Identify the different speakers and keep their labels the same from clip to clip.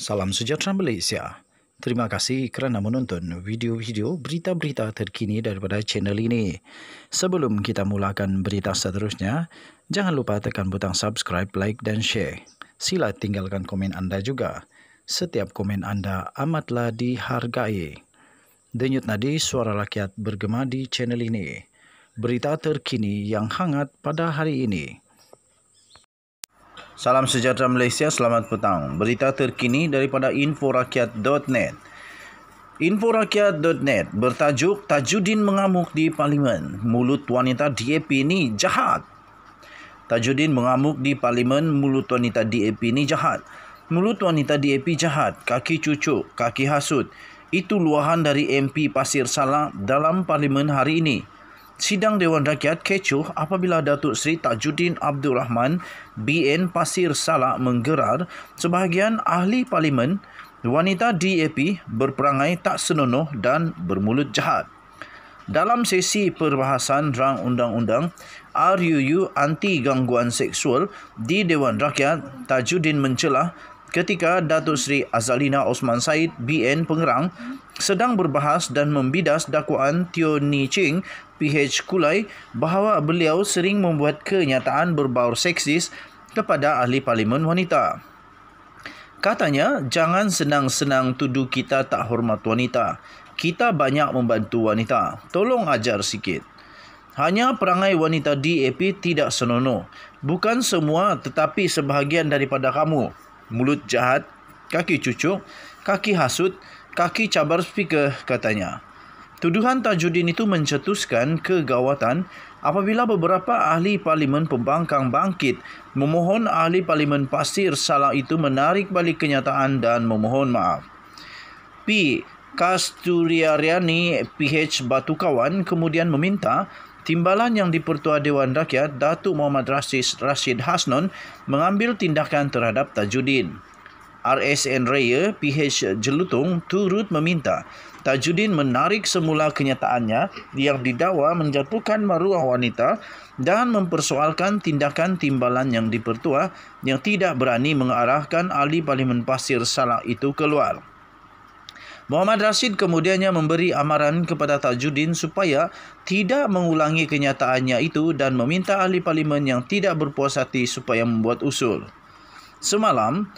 Speaker 1: Salam sejahtera Malaysia. Terima kasih kerana menonton video-video berita-berita terkini daripada channel ini. Sebelum kita mulakan berita seterusnya, jangan lupa tekan butang subscribe, like dan share. Sila tinggalkan komen anda juga. Setiap komen anda amatlah dihargai. Denyut nadi suara rakyat bergema di channel ini. Berita terkini yang hangat pada hari ini.
Speaker 2: Salam sejahtera Malaysia, selamat petang. Berita terkini daripada inforakyat.net. Inforakyat.net bertajuk Tajuddin mengamuk di parlimen. Mulut wanita DAP ini jahat. Tajuddin mengamuk di parlimen. Mulut wanita DAP ini jahat. Mulut wanita DAP jahat. Kaki cucuk, kaki hasut. Itu luahan dari MP Pasir Salak dalam parlimen hari ini. Sidang Dewan Rakyat kecoh apabila Datuk Seri Tajuddin Abdul Rahman BN Pasir Salak menggerar sebahagian ahli parlimen wanita DAP berperangai tak senonoh dan bermulut jahat. Dalam sesi perbahasan rang undang-undang RUU anti gangguan seksual di Dewan Rakyat, Tajuddin mencelah ketika Datuk Seri Azalina Osman Said BN Pengerang sedang berbahas dan membidas dakwaan Tio Ni Ching PH Kulai bahawa beliau sering membuat kenyataan berbaur seksis kepada ahli parlimen wanita. Katanya, jangan senang-senang tuduh kita tak hormat wanita. Kita banyak membantu wanita. Tolong ajar sikit. Hanya perangai wanita DAP tidak senono. Bukan semua tetapi sebahagian daripada kamu. Mulut jahat, kaki cucuk, kaki hasut, kaki cabar speaker katanya. Tuduhan Tajuddin itu mencetuskan kegawatan apabila beberapa ahli parlimen pembangkang bangkit memohon ahli parlimen pasir salah itu menarik balik kenyataan dan memohon maaf. P. Kasturiariani PH Batukawan kemudian meminta timbalan yang dipertua Dewan Rakyat Datuk Muhammad Rashid Rashid Hasnon mengambil tindakan terhadap Tajuddin. RSN Raya PH Jelutong turut meminta Tajuddin menarik semula kenyataannya yang didakwa menjatuhkan maruah wanita dan mempersoalkan tindakan timbalan yang dipertua yang tidak berani mengarahkan ahli parlimen pasir salak itu keluar. Muhammad Rashid kemudiannya memberi amaran kepada Tajuddin supaya tidak mengulangi kenyataannya itu dan meminta ahli parlimen yang tidak berpuas hati supaya membuat usul. Semalam,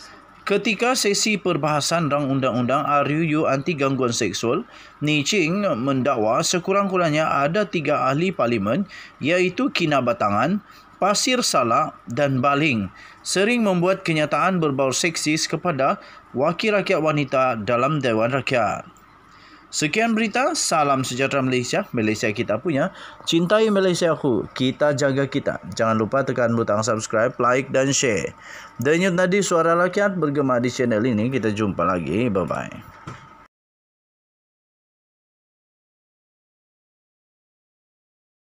Speaker 2: Ketika sesi perbahasan rang undang-undang RUU anti gangguan seksual, Ni Ching mendakwa sekurang-kurangnya ada tiga ahli parlimen iaitu Kina Batangan, Pasir Salak dan Baling sering membuat kenyataan berbau seksis kepada wakil rakyat wanita dalam Dewan Rakyat. Sekian berita, salam sejahtera Malaysia. Malaysia kita punya. Cintai Malaysia aku, kita jaga kita. Jangan lupa tekan butang subscribe, like dan share. Dan Denyut tadi suara rakyat bergema di channel
Speaker 1: ini. Kita jumpa lagi. Bye-bye.